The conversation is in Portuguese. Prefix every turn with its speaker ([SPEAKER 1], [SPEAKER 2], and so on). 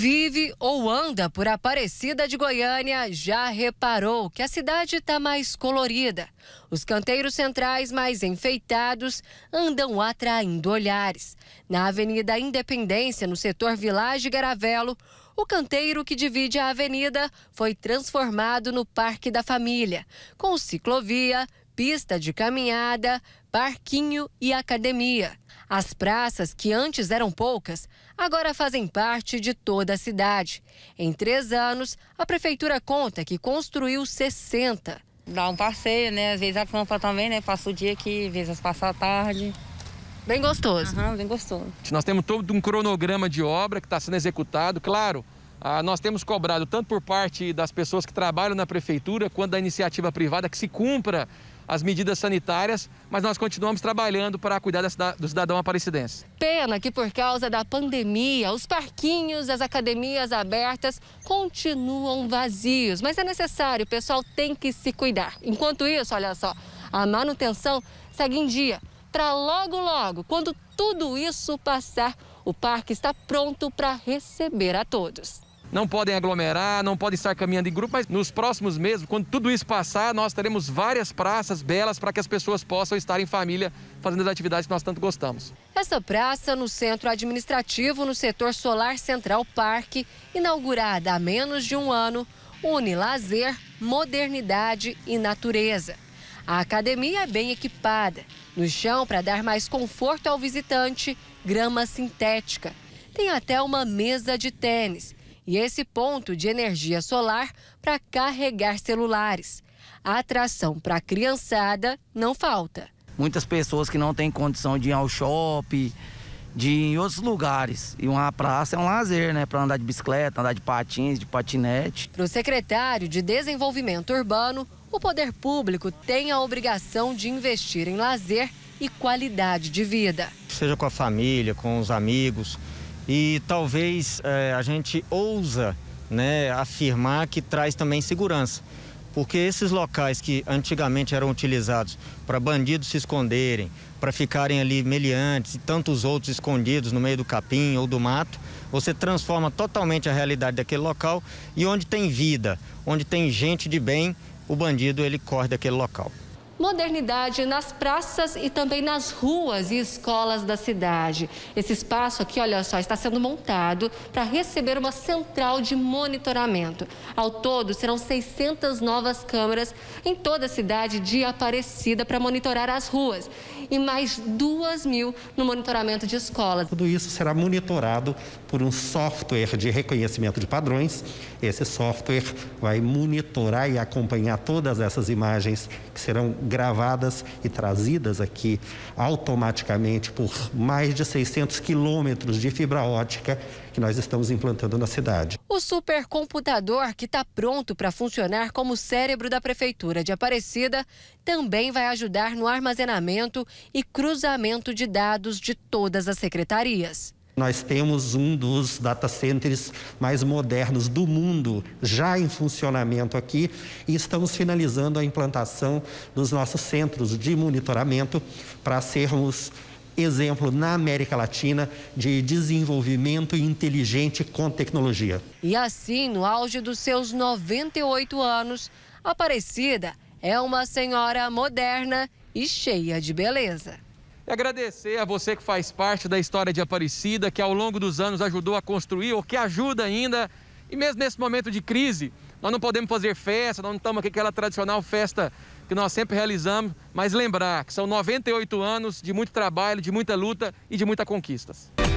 [SPEAKER 1] vive ou anda por Aparecida de Goiânia já reparou que a cidade está mais colorida. Os canteiros centrais mais enfeitados andam atraindo olhares. Na Avenida Independência, no setor Vilage Garavelo, o canteiro que divide a avenida foi transformado no Parque da Família, com ciclovia, pista de caminhada, parquinho e academia. As praças, que antes eram poucas, agora fazem parte de toda a cidade. Em três anos, a prefeitura conta que construiu 60. Dá um passeio, né? Às vezes acampa também, né? Passa o dia aqui, às vezes passa a tarde. Bem gostoso. Aham, bem gostoso.
[SPEAKER 2] Nós temos todo um cronograma de obra que está sendo executado, claro. Ah, nós temos cobrado tanto por parte das pessoas que trabalham na prefeitura quanto da iniciativa privada que se cumpra as medidas sanitárias, mas nós continuamos trabalhando para cuidar do cidadão aparecidense.
[SPEAKER 1] Pena que por causa da pandemia, os parquinhos, as academias abertas continuam vazios, mas é necessário, o pessoal tem que se cuidar. Enquanto isso, olha só, a manutenção segue em dia para logo logo, quando tudo isso passar, o parque está pronto para receber a todos
[SPEAKER 2] não podem aglomerar, não podem estar caminhando em grupo, mas nos próximos meses, quando tudo isso passar, nós teremos várias praças belas para que as pessoas possam estar em família fazendo as atividades que nós tanto gostamos.
[SPEAKER 1] Essa praça no centro administrativo, no setor Solar Central Parque, inaugurada há menos de um ano, une lazer, modernidade e natureza. A academia é bem equipada. No chão, para dar mais conforto ao visitante, grama sintética. Tem até uma mesa de tênis e esse ponto de energia solar para carregar celulares. A atração para a criançada não falta.
[SPEAKER 2] Muitas pessoas que não têm condição de ir ao shopping, de ir em outros lugares. E uma praça é um lazer, né? Para andar de bicicleta, andar de patins, de patinete.
[SPEAKER 1] Para o secretário de Desenvolvimento Urbano, o poder público tem a obrigação de investir em lazer e qualidade de vida.
[SPEAKER 3] Seja com a família, com os amigos, e talvez é, a gente ousa né, afirmar que traz também segurança. Porque esses locais que antigamente eram utilizados para bandidos se esconderem, para ficarem ali meliantes e tantos outros escondidos no meio do capim ou do mato, você transforma totalmente a realidade daquele local e onde tem vida, onde tem gente de bem, o bandido ele corre daquele local
[SPEAKER 1] modernidade nas praças e também nas ruas e escolas da cidade. Esse espaço aqui, olha só, está sendo montado para receber uma central de monitoramento. Ao todo, serão 600 novas câmeras em toda a cidade de Aparecida para monitorar as ruas e mais 2 mil no monitoramento de escolas. Tudo
[SPEAKER 3] isso será monitorado por um software de reconhecimento de padrões. Esse software vai monitorar e acompanhar todas essas imagens que serão gravadas e trazidas aqui automaticamente por mais de 600 quilômetros de fibra ótica que nós estamos implantando na cidade.
[SPEAKER 1] O supercomputador, que está pronto para funcionar como cérebro da Prefeitura de Aparecida, também vai ajudar no armazenamento e cruzamento de dados de todas as secretarias
[SPEAKER 3] nós temos um dos data centers mais modernos do mundo já em funcionamento aqui e estamos finalizando a implantação dos nossos centros de monitoramento para sermos exemplo na América Latina de desenvolvimento inteligente com tecnologia.
[SPEAKER 1] E assim, no auge dos seus 98 anos, Aparecida é uma senhora moderna e cheia de beleza.
[SPEAKER 2] E agradecer a você que faz parte da história de Aparecida, que ao longo dos anos ajudou a construir, ou que ajuda ainda. E mesmo nesse momento de crise, nós não podemos fazer festa, nós não estamos aqui aquela tradicional festa que nós sempre realizamos, mas lembrar que são 98 anos de muito trabalho, de muita luta e de muitas conquistas.